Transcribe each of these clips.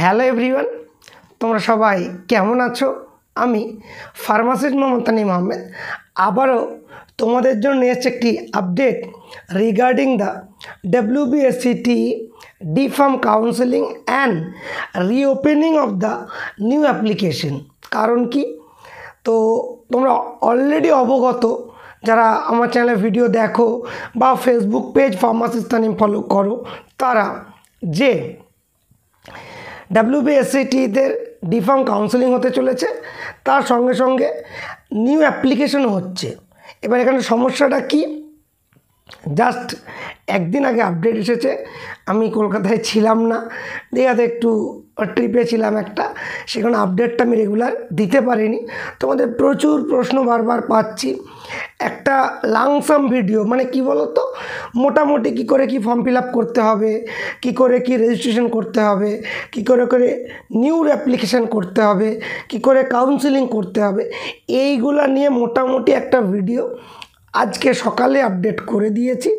hello everyone তোমরা সবাই কেমন আছো আমি ফার্মাসিস্ট মমতানি মাহমেদ আহমেদ আবারও তোমাদের জন্য এসেছে একটি update regarding the WBSCT D pharm counselling and reopening of the new application কারণ কি তো তোমরা অলরেডি অবগত যারা আমার চ্যানেলে ভিডিও দেখো বা Facebook page pharmacist Tanim follow করো তারা যে ডাব্লিউবিএসসিটিদের e ডিফার্ম কাউন্সেলিং হতে চলেছে তার সঙ্গে সঙ্গে নিউ অ্যাপ্লিকেশন হচ্ছে এবার এখানে সমস্যাটা কী জাস্ট একদিন আগে আপডেট এসেছে আমি কলকাতায় ছিলাম না দিয়ে একটু ট্রিপে ছিলাম একটা সেখানে আপডেটটা আমি রেগুলার দিতে পারিনি তোমাদের প্রচুর প্রশ্ন বারবার পাচ্ছি একটা লাংসাম ভিডিও মানে কি তো মোটামুটি কি করে কি ফর্ম ফিল করতে হবে কি করে কি রেজিস্ট্রেশন করতে হবে কি করে করে নিউ অ্যাপ্লিকেশান করতে হবে কি করে কাউন্সিলিং করতে হবে এইগুলা নিয়ে মোটামুটি একটা ভিডিও আজকে সকালে আপডেট করে দিয়েছি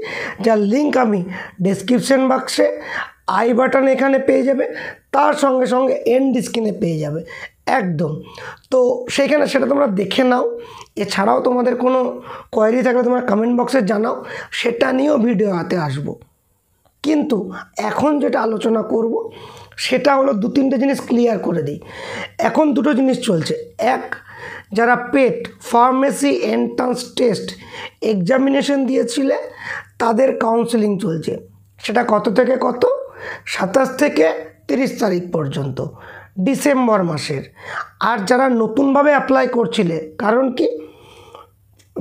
যার লিঙ্ক আমি ডেসক্রিপশন বাক্সে আই বাটন এখানে পেয়ে যাবে তার সঙ্গে সঙ্গে এন্ড স্ক্রিনে পেয়ে যাবে একদম তো সেখানে সেটা তোমরা দেখে নাও এছাড়াও তোমাদের কোনো কোয়ারি থাকলে তোমরা কমেন্ট বক্সে জানাও সেটা নিয়েও ভিডিও হাতে আসবো কিন্তু এখন যেটা আলোচনা করব সেটা হলো দু তিনটে জিনিস ক্লিয়ার করে দিই এখন দুটো জিনিস চলছে এক যারা PET pharmacy entrance test examination দিয়েছিলে তাদের কাউন্সেলিং চলছে সেটা কত থেকে কত সাতাশ থেকে তিরিশ তারিখ পর্যন্ত ডিসেম্বর মাসের আর যারা নতুনভাবে অ্যাপ্লাই করছিলে কারণ কি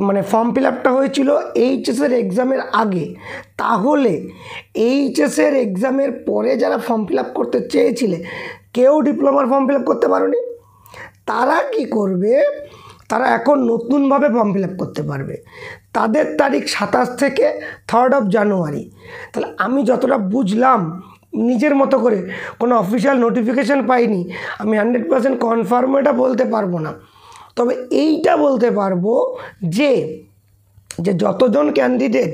মানে ফর্ম ফিল আপটা হয়েছিল এইচএসের এক্সামের আগে তাহলে এইচএসের এক্সামের পরে যারা ফর্ম ফিল আপ করতে চেয়েছিলে কেউ ডিপ্লোমার ফর্ম ফিল আপ করতে পারোনি তারা কি করবে তারা এখন নতুনভাবে ফর্ম ফিল করতে পারবে তাদের তারিখ সাতাশ থেকে থার্ড অফ জানুয়ারি তাহলে আমি যতটা বুঝলাম নিজের মতো করে কোনো অফিসিয়াল নোটিফিকেশান পাইনি আমি হান্ড্রেড পারসেন্ট কনফার্ম এটা বলতে পারবো না তবে এইটা বলতে পারবো যে যে যতজন ক্যান্ডিডেট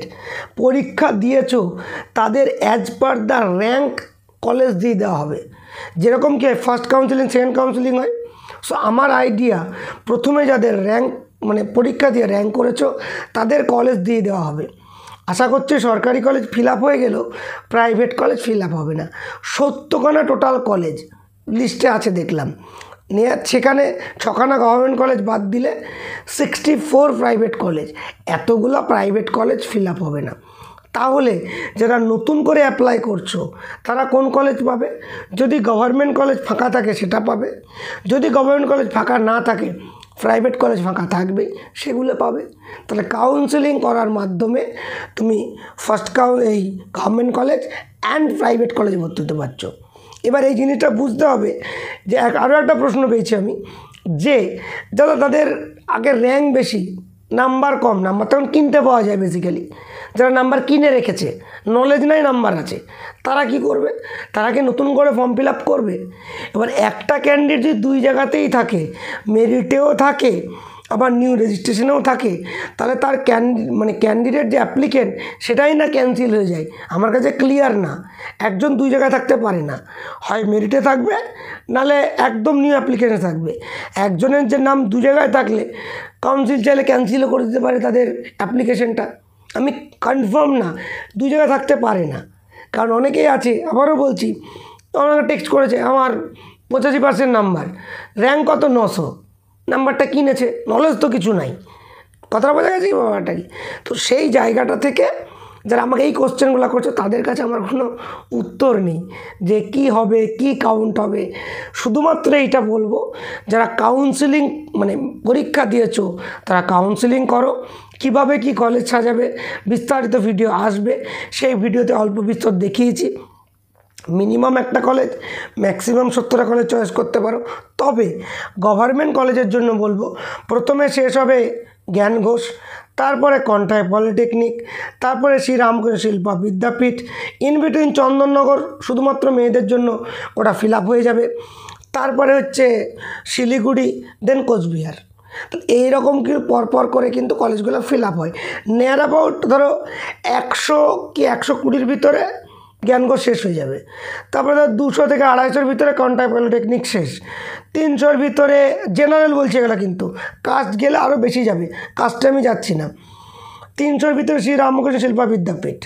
পরীক্ষা দিয়েছ তাদের as per the rank college দিয়ে দেওয়া হবে যেরকম কি ফার্স্ট কাউন্সিলিং সেকেন্ড কাউন্সিলিং হয় সো আমার আইডিয়া প্রথমে যাদের র্যাঙ্ক মানে পরীক্ষা দিয়ে র্যাঙ্ক করেছো তাদের কলেজ দিয়ে দেওয়া হবে আশা করছি সরকারি কলেজ ফিল হয়ে গেলেও প্রাইভেট কলেজ ফিল হবে না সত্যখানা টোটাল কলেজ লিস্টে আছে দেখলাম নিয়ে সেখানে ছখানা গভর্নমেন্ট কলেজ বাদ দিলে সিক্সটি ফোর প্রাইভেট কলেজ এতগুলো প্রাইভেট কলেজ ফিল হবে না তাহলে যারা নতুন করে অ্যাপ্লাই করছো তারা কোন কলেজ পাবে যদি গভর্নমেন্ট কলেজ ফাঁকা থাকে সেটা পাবে যদি গভর্নমেন্ট কলেজ ফাঁকা না থাকে প্রাইভেট কলেজ ফাঁকা থাকবে সেগুলো পাবে তাহলে কাউন্সেলিং করার মাধ্যমে তুমি ফার্স্ট কাউ এই government college and private college ভর্তি হতে পারছো এবার এই জিনিসটা বুঝতে হবে যে এক আরও একটা প্রশ্ন পেয়েছি আমি যে যারা তাদের আগে র্যাঙ্ক বেশি নাম্বার কম নাম্বার তখন কিনতে পাওয়া যায় বেসিক্যালি যারা নাম্বার কিনে রেখেছে নলেজ নাই নাম্বার আছে তারা কি করবে তারা কি নতুন করে ফর্ম ফিল আপ করবে এবার একটা ক্যান্ডিডেট যদি দুই জায়গাতেই থাকে মেরিটেও থাকে আবার নিউ রেজিস্ট্রেশনেও থাকে তাহলে তার ক্যান মানে ক্যান্ডিডেট যে অ্যাপ্লিকেন্ট সেটাই না ক্যান্সেল হয়ে যায় আমার কাছে ক্লিয়ার না একজন দুই জায়গায় থাকতে পারে না হয় মেরিটে থাকবে নালে একদম নিউ অ্যাপ্লিকেশনে থাকবে একজনের যে নাম দু জায়গায় থাকলে কাউন্সিল চাইলে ক্যান্সেলও করে দিতে পারে তাদের অ্যাপ্লিকেশনটা আমি কনফার্ম না দু জায়গায় থাকতে পারে না কারণ অনেকেই আছে আবারও বলছি আমাকে টেক্সট করেছে আমার পঁচাশি পার্সেন্ট নাম্বার র্যাঙ্ক কত নশো নাম্বারটা কিনেছে নলেজ তো কিছু নাই কথাটা বোঝা গেছে ব্যাপারটা কি তো সেই জায়গাটা থেকে যারা আমাকে এই কোশ্চেনগুলো করছে তাদের কাছে আমার কোনো উত্তর নেই যে কি হবে কি কাউন্ট হবে শুধুমাত্র এইটা বলবো যারা কাউন্সিলিং মানে পরীক্ষা দিয়েছো তারা কাউন্সিলিং করো কিভাবে কি কলেজ সাজাবে বিস্তারিত ভিডিও আসবে সেই ভিডিওতে অল্প বিস্তর দেখিয়েছি মিনিমাম একটা কলেজ ম্যাক্সিমাম সত্তরটা কলেজ চয়েস করতে পারো তবে গভর্নমেন্ট কলেজের জন্য বলবো প্রথমে শেষ হবে জ্ঞান ঘোষ তারপরে কণ্ঠায় পলিটেকনিক তারপরে শ্রী রামকৃষ্ণ শিল্পা বিদ্যাপীঠ ইন বিটুইন চন্দননগর শুধুমাত্র মেয়েদের জন্য ওটা ফিল হয়ে যাবে তারপরে হচ্ছে শিলিগুড়ি দেন কোচবিহার এইরকম কি পরপর করে কিন্তু কলেজগুলো ফিল আপ হয় নেয়ার অ্যাবাউট ধরো একশো কি একশো কুড়ির ভিতরে জ্ঞানগো শেষ হয়ে যাবে তারপরে ধর দুশো থেকে আড়াইশোর ভিতরে কন্ট্যাক্ট পলিটেকনিক শেষ তিনশোর ভিতরে জেনারেল বলছে এগুলো কিন্তু কাস্ট গেলে আরও বেশি যাবে কাস্টে আমি যাচ্ছি না তিনশোর ভিতরে শ্রী রামকৃষ্ণ শিল্পা বিদ্যাপীঠ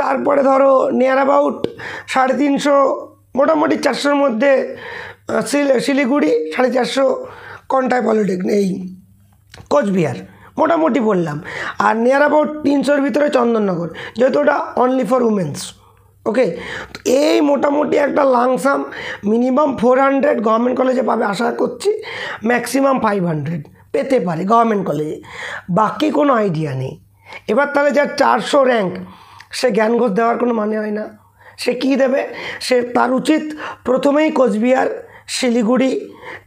তারপরে ধরো নেয়ার অ্যাবাউট সাড়ে তিনশো মোটামুটি চারশোর মধ্যে শিলিগুড়ি সাড়ে চারশো কন্টাই পলিটেকনিক এই কোচবিহার মোটামুটি বললাম আর নিয়ার অ্যাবাউট তিনশোর ভিতরে চন্দননগর যেহেতু ওটা অনলি ফর উমেন্স ওকে তো এই মোটামুটি একটা lump sum minimum four hundred government কলেজে পাবে আশা করছি ম্যাক্সিমাম ফাইভ হান্ড্রেড পেতে পারে গভর্নমেন্ট কলেজে বাকি কোনো আইডিয়া নেই এবার তাহলে যার চারশো র্যাঙ্ক সে জ্ঞান ঘোষ দেওয়ার কোনো মানে হয় না সে কি দেবে সে তার উচিত প্রথমেই কোচবিহার শিলিগুড়ি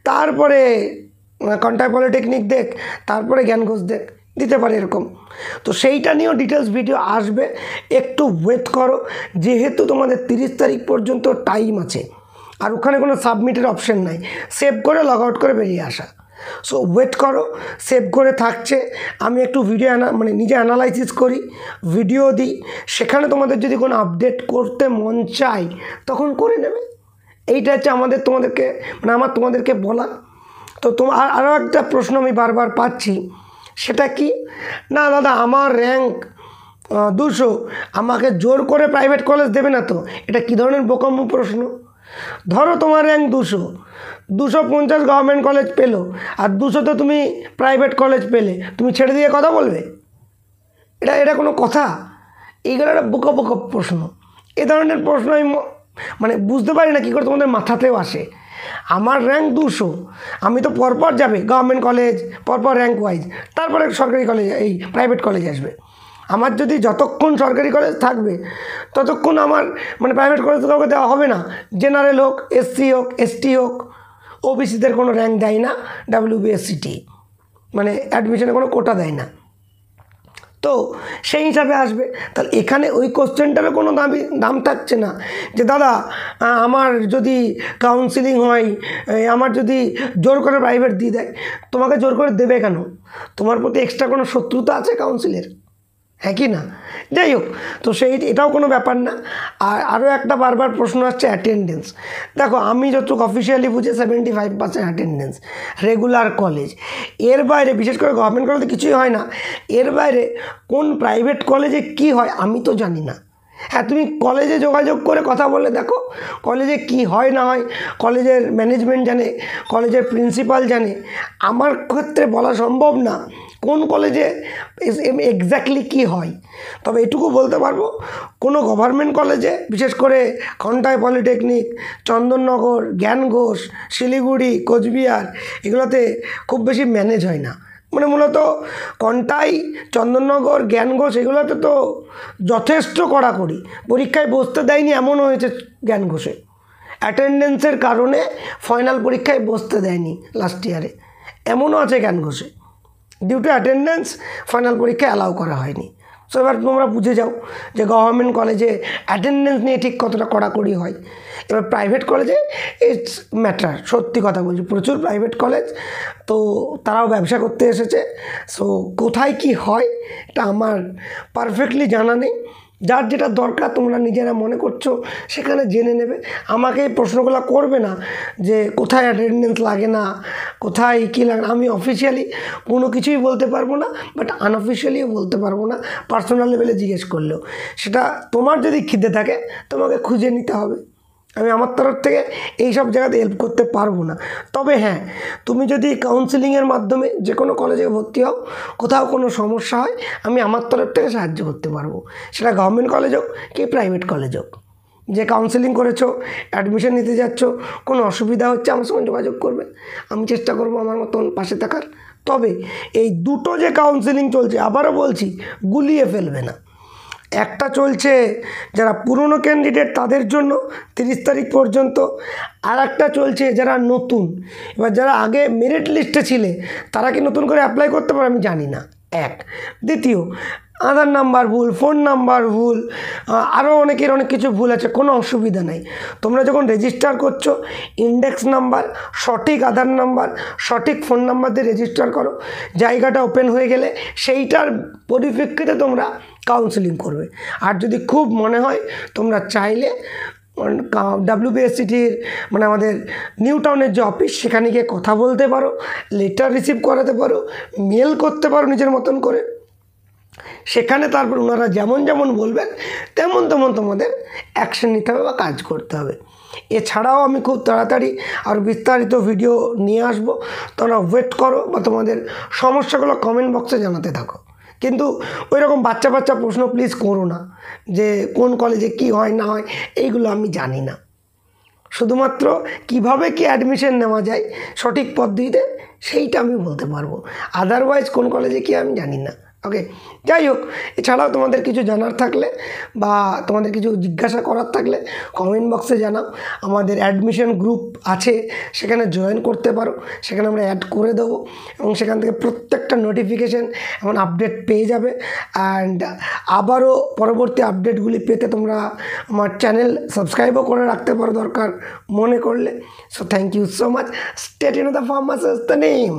তারপরে কন্টায় মানে পলিটেকনিক দেখ তারপরে জ্ঞান ঘোষ দেখ দিতে পারে এরকম তো সেইটা নিয়েও ডিটেলস ভিডিও আসবে একটু ওয়েট করো যেহেতু তোমাদের তিরিশ তারিখ পর্যন্ত টাইম আছে আর ওখানে কোনো সাবমিটের অপশন নাই সেভ করে লগ আউট করে বেরিয়ে আসা সো ওয়েট করো সেভ করে থাকছে আমি একটু ভিডিও মানে নিজে অ্যানালাইসিস করি ভিডিও দিই সেখানে তোমাদের যদি কোনো আপডেট করতে মন চায় তখন করে নেবে এইটা হচ্ছে আমাদের তোমাদেরকে মানে আমার তোমাদেরকে বলা তো তোমার আরও একটা প্রশ্ন আমি বারবার পাচ্ছি সেটা কি না দাদা আমার র্যাঙ্ক দুশো আমাকে জোর করে প্রাইভেট কলেজ দেবে না তো এটা কী ধরনের বোকাম্য প্রশ্ন ধরো তোমার র্যাঙ্ক দুশো দুশো পঞ্চাশ গভর্নমেন্ট কলেজ পেলো আর দুশোতে তুমি প্রাইভেট কলেজ পেলে তুমি ছেড়ে দিয়ে কথা বলবে এটা এটা কোনো কথা এইগুলো একটা বোকা বোকা প্রশ্ন এ ধরনের প্রশ্ন আমি মানে বুঝতে পারি না কী করে তোমাদের মাথাতেও আসে আমার র্যাঙ্ক দুশো আমি তো পরপর যাবে গভর্নমেন্ট কলেজ পরপর র্যাঙ্ক ওয়াইজ তারপরে সরকারি কলেজ এই প্রাইভেট কলেজ আসবে আমার যদি যতক্ষণ সরকারি কলেজ থাকবে ততক্ষণ আমার মানে প্রাইভেট কলেজ কাউকে দেওয়া হবে না জেনারেল হোক এসসি হোক এসটি হোক ওবিসিদের কোনো র্যাঙ্ক দেয় না ডাব্লিউবিএসসিটি মানে অ্যাডমিশনে কোনো কোটা দেয় না তো সেই হিসাবে আসবে তাহলে এখানে ওই কোশ্চেনটারও কোনো দামি দাম থাকছে না যে দাদা আমার যদি কাউন্সিলিং হয় আমার যদি জোর করে প্রাইভেট দিয়ে দেয় তোমাকে জোর করে দেবে কেন তোমার প্রতি এক্সট্রা কোনো শত্রুতা আছে কাউন্সিলের হ্যাঁ কি না যাই হোক তো সেই এটাও কোনো ব্যাপার না আর আরও একটা বারবার প্রশ্ন আসছে অ্যাটেন্ডেন্স দেখো আমি যতটুকু অফিসিয়ালি বুঝি seventy five percent attendance regular college এর বাইরে বিশেষ করে গভর্নমেন্ট কলেজে কিছুই হয় না এর বাইরে কোন প্রাইভেট কলেজে কি হয় আমি তো জানি না হ্যাঁ তুমি কলেজে যোগাযোগ করে কথা বলে দেখো কলেজে কি হয় না হয় কলেজের ম্যানেজমেন্ট জানে কলেজের প্রিন্সিপাল জানে আমার ক্ষেত্রে বলা সম্ভব না কোন কলেজে এক্স্যাক্টলি কি হয় তবে এটুকু বলতে পারবো কোনো গভর্নমেন্ট কলেজে বিশেষ করে খন্টায় পলিটেকনিক চন্দননগর জ্ঞান ঘোষ শিলিগুড়ি কোচবিহার এগুলোতে খুব বেশি ম্যানেজ হয় না মানে মূলত কন্টাই চন্দননগর জ্ঞান ঘোষ এগুলোতে তো যথেষ্ট কড়াকড়ি পরীক্ষায় বসতে দেয়নি এমনও হয়েছে জ্ঞান ঘোষে অ্যাটেন্ডেন্সের কারণে ফাইনাল পরীক্ষায় বসতে দেয়নি লাস্ট ইয়ারে এমনও আছে জ্ঞান ঘোষে ডিউ টু অ্যাটেন্ডেন্স ফাইনাল পরীক্ষা অ্যালাউ করা হয়নি সো এবার তোমরা বুঝে যাও যে গভর্নমেন্ট কলেজে অ্যাটেন্ডেন্স নিয়ে ঠিক কতটা কড়াকড়ি হয় এবার প্রাইভেট কলেজে ইটস ম্যাটার সত্যি কথা বলছি প্রচুর প্রাইভেট কলেজ তো তারাও ব্যবসা করতে এসেছে সো কোথায় কি হয় এটা আমার পারফেক্টলি জানা নেই যার যেটা দরকার তোমরা নিজেরা মনে করছো সেখানে জেনে নেবে আমাকে এই প্রশ্নগুলো করবে না যে কোথায় অ্যাটেন্ডেন্স লাগে না কোথায় কী লাগে আমি অফিসিয়ালি কোনো কিছুই বলতে পারবো না বাট আনঅফিসিয়ালিও বলতে পারবো না পার্সোনাল লেভেলে জিজ্ঞেস করলেও সেটা তোমার যদি খিদে থাকে তোমাকে খুঁজে নিতে হবে আমি আমার তরফ থেকে এই সব জায়গাতে হেল্প করতে পারবো না তবে হ্যাঁ তুমি যদি কাউন্সিলিংয়ের মাধ্যমে যে কোনো কলেজে ভর্তি হও কোথাও কোনো সমস্যা হয় আমি আমার তরফ থেকে সাহায্য করতে পারবো সেটা গভর্নমেন্ট কলেজ হোক কি প্রাইভেট কলেজ হোক যে কাউন্সেলিং করেছো অ্যাডমিশন নিতে যাচ্ছ কোনো অসুবিধা হচ্ছে আমার সঙ্গে যোগাযোগ করবে আমি চেষ্টা করব আমার মতন পাশে থাকার তবে এই দুটো যে কাউন্সেলিং চলছে আবারও বলছি গুলিয়ে ফেলবে না একটা চলছে যারা পুরনো ক্যান্ডিডেট তাদের জন্য তিরিশ তারিখ পর্যন্ত আর একটা চলছে যারা নতুন এবার যারা আগে মেরিট লিস্টে ছিলে তারা কি নতুন করে অ্যাপ্লাই করতে পারে আমি জানি না এক দ্বিতীয় আধার নাম্বার ভুল ফোন নাম্বার ভুল আরও অনেকের অনেক কিছু ভুল আছে কোনো অসুবিধা নেই তোমরা যখন রেজিস্টার করছো ইন্ডেক্স নাম্বার সঠিক আধার নাম্বার সঠিক ফোন নাম্বার দিয়ে রেজিস্টার করো জায়গাটা ওপেন হয়ে গেলে সেইটার পরিপ্রেক্ষিতে তোমরা কাউন্সেলিং করবে আর যদি খুব মনে হয় তোমরা চাইলে ডাব্লিউবিএসসিটির মানে আমাদের নিউ টাউনের যে অফিস সেখানে গিয়ে কথা বলতে পারো লেটার রিসিভ করাতে পারো মেল করতে পারো নিজের মতন করে সেখানে তারপর ওনারা যেমন যেমন বলবেন তেমন তেমন তোমাদের অ্যাকশন নিতে হবে বা কাজ করতে হবে এছাড়াও আমি খুব তাড়াতাড়ি আর বিস্তারিত ভিডিও নিয়ে আসব তোমরা ওয়েট করো বা তোমাদের সমস্যাগুলো কমেন্ট বক্সে জানাতে থাকো কিন্তু ওই রকম বাচ্চা বাচ্চা প্রশ্ন প্লিজ করো না যে কোন কলেজে কি হয় না হয় এইগুলো আমি জানি না শুধুমাত্র কিভাবে কি অ্যাডমিশন নেওয়া যায় সঠিক পদ্ধতিতে সেইটা আমি বলতে পারবো আদারওয়াইজ কোন কলেজে কি আমি জানি না ওকে যাই হোক এছাড়াও তোমাদের কিছু জানার থাকলে বা তোমাদের কিছু জিজ্ঞাসা করার থাকলে কমেন্ট বক্সে জানাও আমাদের অ্যাডমিশন গ্রুপ আছে সেখানে জয়েন করতে পারো সেখানে আমরা অ্যাড করে দেবো এবং সেখান থেকে প্রত্যেকটা নোটিফিকেশান এমন আপডেট পেয়ে যাবে অ্যান্ড আবারও পরবর্তী আপডেটগুলি পেতে তোমরা আমার চ্যানেল সাবস্ক্রাইবও করে রাখতে পারো দরকার মনে করলে so thank you so much state in the ফার্মাস দ্য নেম